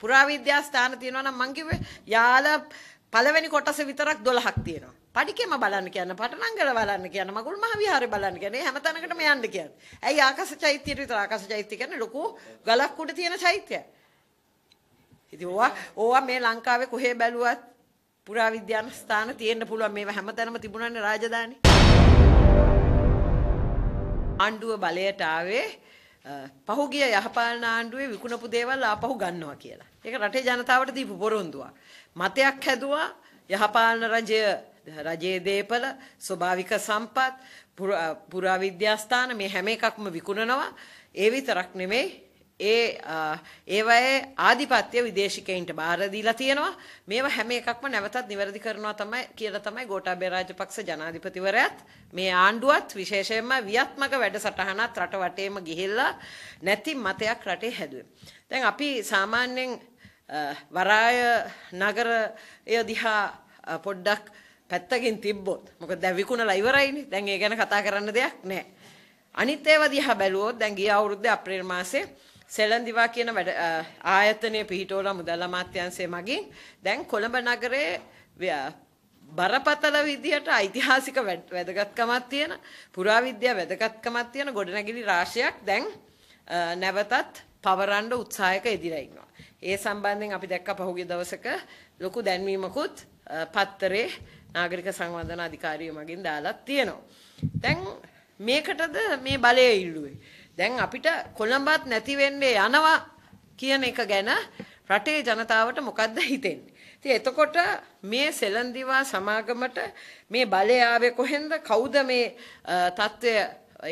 පුරාවිද්‍යා ස්ථාන තියෙනවා නම් මං කිව්වේ යාල පළවෙනි කොටස විතරක් 12ක් තියෙනවා. පඩිකෙම බලන්න කියන්න, පටනංගල බලන්න කියන්න, මගුල් මහ විහාරය බලන්න කියන්න. හැම තැනකටම යන්න කියන්න. ඇයි ආකාශ චෛත්‍යයට විතර ආකාශ චෛත්‍ය කියන්නේ ලොකු ගලක් උඩ තියෙන චෛත්‍යය. ඉතින් ඕවා ඕවා මේ ලංකාවේ කොහේ බැලුවත් පුරාවිද්‍යාන ස්ථාන තියෙන්න පුළුවන්. මේවා හැමතැනම තිබුණානේ රාජධානි. ආණ්ඩුව බලයට ආවේ පහුගිය යහපාලන ආණ්ඩුවේ විකුණපු දේවල් ආපහු ගන්නවා කියලා. ඒක රටේ ජනතාවට දීපු පොරොන්දුවක්. මතයක් හැදුවා යහපාලන රජය රජයේ දේපල ස්වභාවික සම්පත් පුරාවිද්‍යාස්ථාන මේ හැම එකක්ම විකුණනවා. ඒ විතරක් නෙමෙයි ඒ ඒවයේ ආධිපත්‍ය විදේශිකයින්ට බාර දීලා තියෙනවා. මේවා හැම එකක්ම නැවතත් නිවැරදි කරනවා තමයි කියලා තමයි ගෝඨාභය රාජපක්ෂ ජනාධිපතිවරයාත් මේ ආණ්ඩුවත් විශේෂයෙන්ම ව්‍යාත්මක වැඩසටහනත් රට වටේම ගිහිල්ලා නැති මතයක් රටේ හැදුවේ. දැන් අපි සාමාන්‍යයෙන් වරාය නගරය දිහා පොඩ්ඩක් පැත්තකින් තිබ්බොත් මොකද දැන් විකුණලා ඉවරයිනේ. දැන් ඒ ගැන කතා කරන්න දෙයක් නැහැ. අනිත් ඒවා දිහා බැලුවොත් දැන් ගිය අවුරුද්දේ අප්‍රේල් මාසේ සෙලන්දිවා කියන වැඩ ආයතනය පිහිටෝල මුදල් අමාත්‍යංශය මගින් දැන් කොළඹ නගරයේ බරපතල විදිහට ඓතිහාසික වැදගත්කමක් තියෙන පුරාවිද්‍යා වැදගත්කමක් තියෙන ගොඩනැගිලි රාශියක් දැන් නැවතත් පවරන්න උත්සාහයක ඉදිරිය ඉන්නවා. ඒ සම්බන්ධයෙන් අපි දැක්ක පහුගිය දවසක ලොකු දැන්වීමකුත් පත්තරේ නාගරික සංවර්ධන අධිකාරිය මගින් දාලා තියෙනවා. දැන් මේකටද මේ බලය ඉල්ලුවේ. දැන් අපිට කොළඹත් නැති වෙන්නේ යනවා කියන එක ගැන රටේ ජනතාවට මොකද්ද හිතෙන්නේ? ඉතින් එතකොට මේ සෙලන්දිවා සමාගමට මේ බලය ආවේ කොහෙන්ද? කවුද මේ தত্ত্বය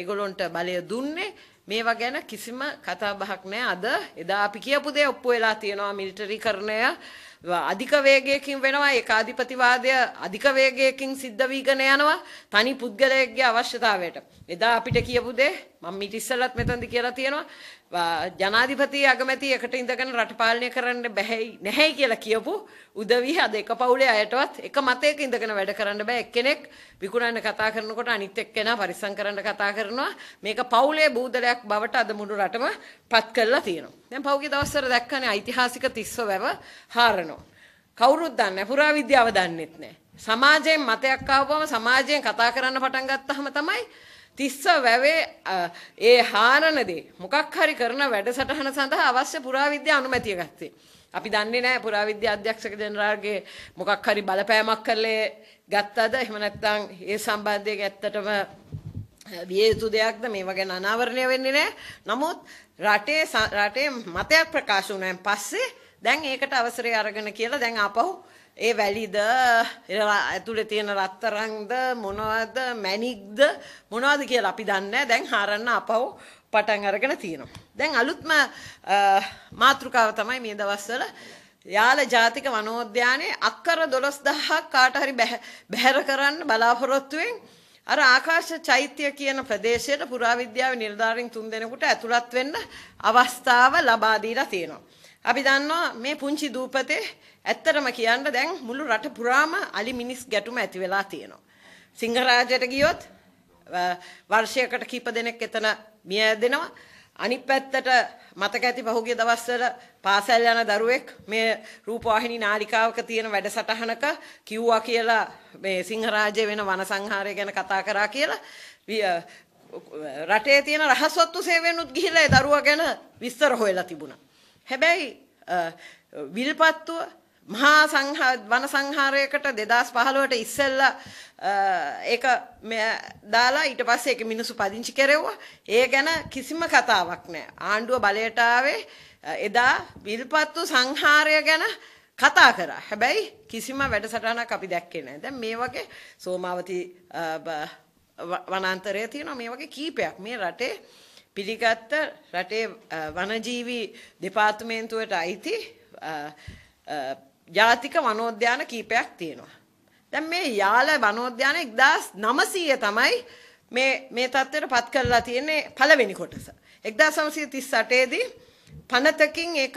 ඒගොල්ලන්ට බලය දුන්නේ? මේවා ගැන කිසිම කතා බහක් නැහැ. අද එදා අපි කියපු දේ ඔප්පු වෙලා තියෙනවා මිලිටරිකරණය අධික වේගයකින් වෙනවා ඒකාධිපතිවාදය අධික වේගයකින් සිද්ධ වීගෙන යනවා තනි පුද්ගලයෙක්ගේ අවශ්‍යතාවයට. එදා අපිට කියපු දේ මම ඊට ඉස්සෙල්ලත් මෙතනදී කියලා තියෙනවා ජනාධිපති අගමැති එකට ඉඳගෙන රට පාලනය කරන්න බැහැයි නැහැයි කියලා කියපු උදවිය අද එක පවුලේ අයටවත් එක මතයක ඉඳගෙන වැඩ කරන්න බෑ එක්කෙනෙක් විකුණන්න කතා කරනකොට අනිත් එක්කෙනා පරිස්සම් කරන්න කතා කරනවා මේක පවුලේ බූදලයක් බවට අද මුළු රටම පත් කරලා තියෙනවා දැන් පහුගිය දවස්වල දැක්කනේ ඓතිහාසික තිස්ව වැව හාරනවා. කවුරුත් දන්නේ නැහැ. පුරා විද්‍යාව දන්නෙත් නැහැ. සමාජයෙන් මතයක් ආවම සමාජයෙන් කතා කරන්න පටන් ගත්තාම තමයි තිස්ස වැවේ ඒ හාරණදී මොකක් හරි කරන වැඩසටහන සඳහා අවශ්‍ය පුරාවිද්‍යා අනුමැතිය ගත්තේ. අපි දන්නේ නැහැ පුරාවිද්‍යා අධ්‍යක්ෂක ජනරාල්ගේ මොකක් හරි බලපෑමක් කළේ ගත්තද එහෙම නැත්නම් ඒ සම්බන්ධයෙන් ඇත්තටම විය යුතු දෙයක්ද මේවා ගැන අනාවරණය වෙන්නේ නැහැ. නමුත් රටේ රටේ මතයක් ප්‍රකාශ වුණාන් පස්සේ දැන් ඒකට අවසරය අරගෙන කියලා දැන් ආපහු ඒ වැලිද ඇතුලේ තියෙන රත්තරන්ද මොනවද මැණික්ද මොනවද කියලා අපි දන්නේ දැන් හරන්න අපව පටන් අරගෙන තියෙනවා. දැන් අලුත්ම මාතෘකාව තමයි මේ දවස්වල යාල ජාතික වනෝද්‍යානයේ අක්කර 12000ක් කාට හරි බැහැර කරන්න බලාපොරොත්තුෙන් අර ආකාශ චෛත්‍ය කියන ප්‍රදේශයට පුරාවිද්‍යාවේ නිලධාරීන් තුන් දෙනෙකුට ඇතුළත් වෙන්න අවස්ථාව ලබා දීලා තියෙනවා. අපි දන්නවා මේ පුංචි දූපතේ ඇත්තටම කියන්න දැන් මුළු රට පුරාම අලි මිනිස් ගැටුම ඇති වෙලා තියෙනවා. සිංහරාජයට ගියොත් වර්ෂයකට කීප දෙනෙක් එතන මිය යදෙනවා. අනිත් පැත්තට මතක ඇති පහුගිය දවස්වල පාසල් යන දරුවෙක් මේ රූපවාහිනී නාලිකාවක තියෙන වැඩසටහනක කිව්වා කියලා මේ සිංහරාජය වෙන වන සංහාරය ගැන කතා කරා කියලා රටේ තියෙන රහස්වත්තු සේවයෙන්ුත් ගිහිල්ලා ඒ දරුවා ගැන විස්තර හොයලා තිබුණා. හැබැයි විල්පත්තුව මහා සංහා වන සංහාරයකට 2015ට ඉස්සෙල්ලා ඒක දාලා ඊට පස්සේ ඒක මිනිස්සු පදිංචි කෙරෙව්වා. ඒ ගැන කිසිම කතාවක් නැහැ. ආණ්ඩුව බලයට ආවේ එදා විල්පත්තු සංහාරය ගැන කතා කරා. හැබැයි කිසිම වැඩසටහනක් අපි දැක්කේ නැහැ. දැන් මේ වගේ සෝමාවති වනාන්තරය තියෙනවා මේ වගේ කීපයක් මේ රටේ පිළිගත්ත රටේ වනජීවි දෙපාර්තමේන්තුවට අයිති ජාතික වනෝද්‍යාන කීපයක් තියෙනවා. දැන් මේ යාල වනෝද්‍යාන 1900 තමයි මේ මේ තත්ත්වයට පත් කරලා තියෙන්නේ පළවෙනි කොටස. 1938 දී පනතකින් ඒක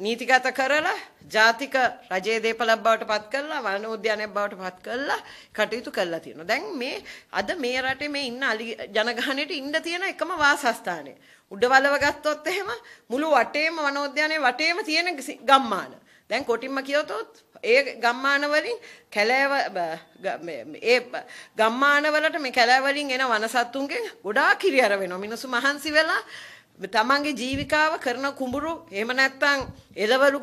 නීතිගත කරලා ජාතික රජයේ දේපලක් බවට පත් කරලා වන උද්‍යානයක් බවට පත් කරලා කටයුතු කරලා තියෙනවා. දැන් මේ අද මේ රටේ මේ ඉන්න අලි ජනගහණයට ඉන්න තියෙන එකම වාසස්ථානය. උඩවලව ගත්තොත් එහෙම මුළු වටේම වන උද්‍යානයේ වටේම තියෙන ගම්මාන. දැන් කොටින්ම කියතොත් ඒ ගම්මාන වලින් කැලෑව ඒ ගම්මාන වලට මේ කැලෑ වලින් එන වනසත්තුන්ගෙන් ගොඩාක් කිරියර වෙනවා. මිනිස්සු මහන්සි වෙලා තමන්ගේ ජීවිකාව කරන කුඹුරු එහෙම නැත්නම් එළවලු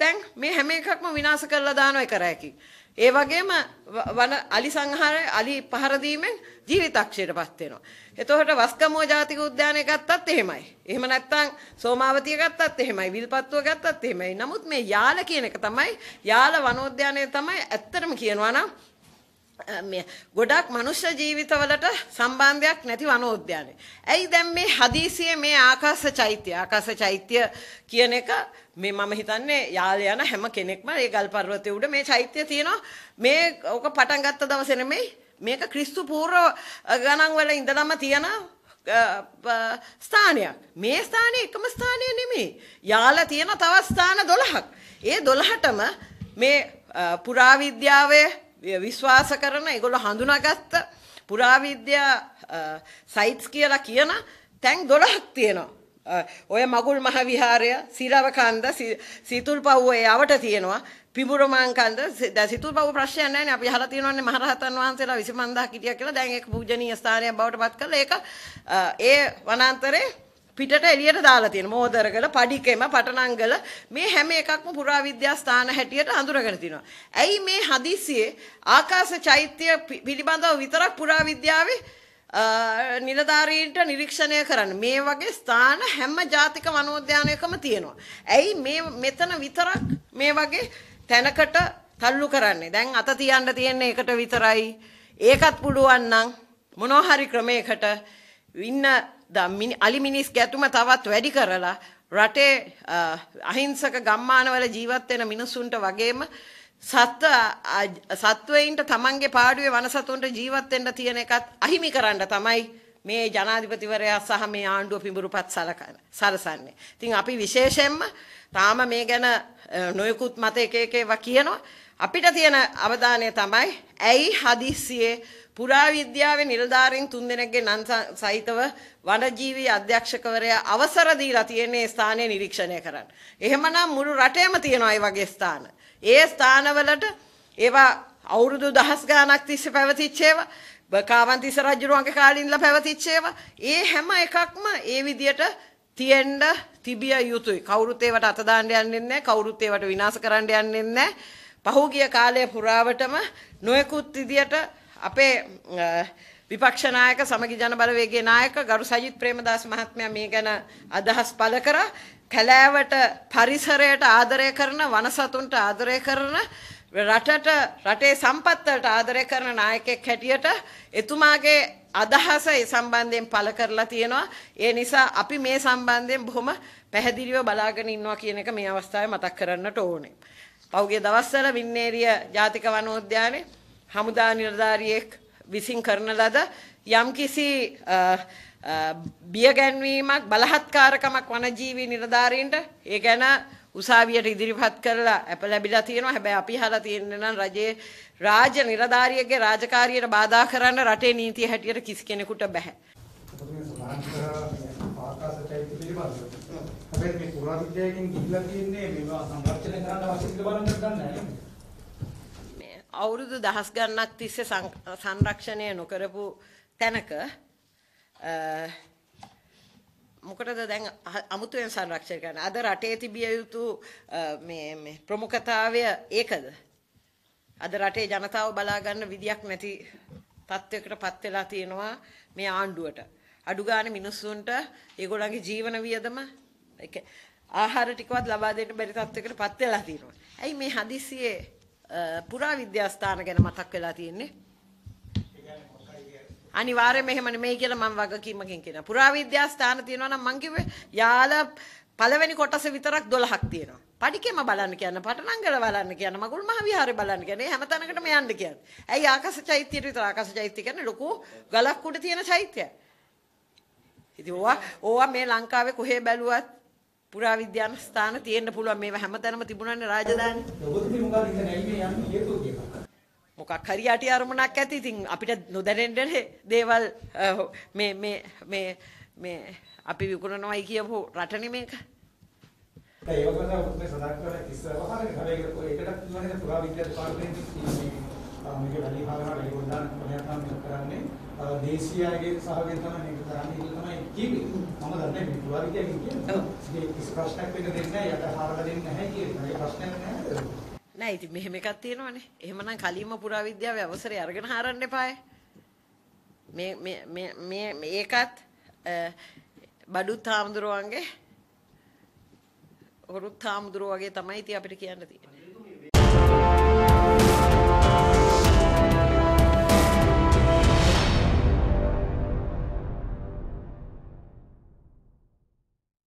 තැන් මේ හැම එකක්ම විනාශ කරලා දානවා ඒ කරෑකි. ඒ වගේම වන අලි සංහාරය අලි පහර දීමෙන් ජීවිතක්ෂයටපත් වෙනවා. එතකොට වස්කමෝ ජාතික උද්‍යානය ගත්තත් එහෙමයි. එහෙම නැත්නම් සෝමාවතිය ගත්තත් එහෙමයි. විල්පත්තුව ගත්තත් එහෙමයි. නමුත් මේ යාල කියන එක තමයි යාල වනෝද්‍යානය තමයි ඇත්තටම කියනවා නම් ගොඩක් මනුෂ්‍ය ජීවිතවලට සම්බන්ධයක් නැති වනෝද්‍යානය. ඇයි දැන් මේ හදීසිය මේ ආකාශ චෛත්‍ය ආකාශ චෛත්‍ය කියන එක මේ මම හිතන්නේ යාල යන හැම කෙනෙක්ම ඒ ගල් පර්වතය උඩ මේ චෛත්‍ය තියෙනවා මේ ඕක පටන් ගත්ත දවසේ නෙමෙයි මේක ක්‍රිස්තු පූර්ව ගණන් වල ඉඳලම තියෙන ස්ථානයක්. මේ ස්ථානය එකම ස්ථානය නෙමෙයි. යාල තියෙන තවත් ස්ථාන 12ක්. ඒ 12ටම මේ පුරාවිද්‍යාවේ විශ්වාස කරන ඒගොල්ලෝ හඳුනාගත්ත පුරාවිද්‍යා සයිට්ස් කියලා කියන තැන් 12ක් තියෙනවා. ඔය මගුල් මහ විහාරය, සීලවකන්ද, සීතුල්පව්ව ඒ අවට තියෙනවා. පිඹුරමාංකන්ද දැන් සිතුල්පව ප්‍රශ්නයක් නැහැ නේ අපි අහලා තියෙනවානේ මහරහතන් වහන්සේලා 25000 කිටියක් කියලා දැන් ඒක පූජනීය ස්ථානයක් බවට පත් කරලා ඒක ඒ වනාන්තරේ පිටට එළියට දාලා තියෙන මෝදරගල, පඩිකෙම, පටනංගල මේ හැම එකක්ම පුරාවිද්‍යා ස්ථාන හැටියට හඳුනගෙන තිනවා. ඇයි මේ හදිසියේ ආකාශ චෛත්‍ය පිළිබඳව විතරක් පුරාවිද්‍යාවේ නිලධාරීන්ට නිරීක්ෂණය කරන්න මේ වගේ ස්ථාන හැම ජාතික වනෝද්‍යානයකම තියෙනවා. ඇයි මේ මෙතන විතරක් මේ වගේ තැනකට තල්ලු කරන්නේ. දැන් අත තියන්න තියෙන්නේ එකට විතරයි. ඒකත් පුළුවන් නම් මොනවා හරි ක්‍රමයකට ඉන්න අලිමිනිස් ගැතුම තවත් වැඩි කරලා රටේ අහිංසක ගම්මානවල ජීවත් වෙන මිනිසුන්ට වගේම සත්ව සත්වයින්ට තමන්ගේ පාඩුවේ වනසතුන්ට ජීවත් වෙන්න තියෙන එකත් අහිමි කරන්න තමයි මේ ජනාධිපතිවරයා සහ මේ ආණ්ඩුව පිඹුරුපත් සලසන්නේ. ඉතින් අපි විශේෂයෙන්ම තාම මේ ගැන නොයෙකුත් මත එක එක ඒවා කියනවා. අපිට තියෙන අවධානය තමයි ඇයි හදිස්සියේ පුරාවිද්‍යාවේ නිලධාරීන් තුන්දෙනෙක්ගේ නම් සහිතව වනජීවි අධ්‍යක්ෂකවරයා අවසර දීලා තියෙන්නේ ස්ථානය නිරීක්ෂණය කරන්න. එහෙමනම් මුළු රටේම තියෙනවා ඒ වගේ ස්ථාන. ඒ ස්ථානවලට ඒවා අවුරුදු දහස් ගාණක් තිස්සේ පැවතිච්ච ඒවා කාවන්තිස්ස රජුරුවන්ගේ කාලේ ඉඳලා පැවතිච්ච ඒවා ඒ හැම එකක්ම ඒ විදියට තියෙන්න තිබිය යුතුයි. කවුරුත් ඒවට අත දාන්න යන්නේ නැහැ. කවුරුත් ඒවට විනාශ කරන්න යන්නේ නැහැ. පහුගිය කාලය පුරාවටම නොයෙකුත් විදියට අපේ විපක්ෂ නායක සමගි ජනබලවේගයේ නායක ගරු සජිත් ප්‍රේමදාස මහත්මයා මේ ගැන අදහස් පළ කරා කැලෑවට පරිසරයට ආදරය කරන වනසතුන්ට ආදරය කරන රටට රටේ සම්පත්වලට ආදරය කරන නායකෙක් හැටියට එතුමාගේ අදහස ඒ සම්බන්ධයෙන් පළ කරලා තියෙනවා. ඒ නිසා අපි මේ සම්බන්ධයෙන් බොහොම පැහැදිලිව බලාගෙන ඉන්නවා කියන එක මේ අවස්ථාවේ මතක් කරන්නට ඕනේ. පෞගේ දවස්වල වින්නේරිය ජාතික වනෝද්‍යානයේ හමුදා නිලධාරියෙක් විසින් කරන ලද යම්කිසි බියගැන්වීමක් බලහත්කාරකමක් වනජීවී නිලධාරීන්ට ඒ ගැන උසාවියට ඉදිරිපත් කරලා අප ලැබිලා තියෙනවා. හැබැයි අපි හලා තියෙන්නේ නම් රජයේ රාජ්‍ය නිලධාරියෙක්ගේ රාජකාරියට බාධා කරන්න රටේ නීතිය හැටියට කිසි කෙනෙකුට බෑ. කටයුතු පිළිබඳව. හැබැයි මේ පුරාවිද්‍යාවකින් ගිහිලා තියෙන්නේ මේවා සංරක්ෂණය කරන්න අවශ්‍ය කියලා බලන්න ගන්නෑ අවුරුදු දහස් ගණනක් තිස්සේ සංරක්ෂණය නොකරපු තැනක මොකටද දැන් අමුතුවෙන් සංරක්ෂණය කරන්න. අද රටේ තිබිය යුතු මේ ප්‍රමුඛතාවය ඒකද? අද රටේ ජනතාව බලා ගන්න විදියක් නැති තත්වයකට පත් වෙලා තියෙනවා මේ ආණ්ඩුවට. අඩු ගානේ මිනිස්සුන්ට ඒගොල්ලන්ගේ ජීවන වියදම ඒක ආහාර ටිකවත් ලබා දෙන්න බැරි තත්යකට පත් වෙලා තියෙනවා. ඇයි මේ හදිසියේ පුරා විද්‍යාස්ථාන ගැන මතක් වෙලා තියෙන්නේ? අනිවාර්යයෙන් මෙහෙම නෙමෙයි කියලා මම වගකීමකින් කියනවා. පුරා විද්‍යාස්ථාන තියෙනවා නම් මං කිව්වේ යාල පළවෙනි කොටස විතරක් 12ක් තියෙනවා. පඩිකෙම බලන්න කියන, පටනංගල බලන්න කියන, මගුල් මහ විහාරය බලන්න කියන. මේ හැම තැනකටම යන්න කියන්නේ. ඇයි ආකාශ චෛත්‍යය විතර ආකාශ චෛත්‍ය කියන්නේ ලොකු ගලක් උඩ තියෙන චෛත්‍යය. ඉතින් ඕවා ඕවා මේ ලංකාවේ කොහේ බැලුවත් පුරාවිද්‍යාන ස්ථාන තියෙන්න පුළුවන් මේවා හැමතැනම තිබුණානේ රාජධානි. මොකක් හරි යටි අරමුණක් ඇති. ඉතින් අපිට නොදැනෙන්නේ දේවල් මේ මේ මේ මේ අපි විකුණනවායි කියපු රටනේ මේක. ඒක තමයි සදාත් කරලා ඉස්සරහම හරි හැබැයි ඒකට කියන්නේ පුරාවිද්‍යාන පාර්ලිමේන්තු මේක වැඩි භාගයක් වැඩි කොටසක් තමයි කරන්නේ. අර දේශීයගේ සහයෝගයෙන් තමයි මේක කරන්නේ කියලා තමයි කිව්වේ. මම දන්නේ මේ පුළුවන් කියන්නේ කියන්නේ. ඒක කිසි ප්‍රශ්නයක් වෙන්න දෙන්නේ නැහැ. යට හරලා දෙන්නේ නැහැ කියලා. ඒ ප්‍රශ්නයක් නැහැ. නෑ ඉතින් මෙහෙම එකක් තියෙනවනේ. එහෙමනම් කලින්ම පුරාවිද්‍යාවේ අවසරය අරගෙන හරන්න එපාය. මේ මේ මේ මේ මේකත් බඩුත් හාමුදුරුවන්ගේ හොරුත් හාමුදුරුව වගේ තමයි ඉතින් අපිට කියන්න තියෙන්නේ.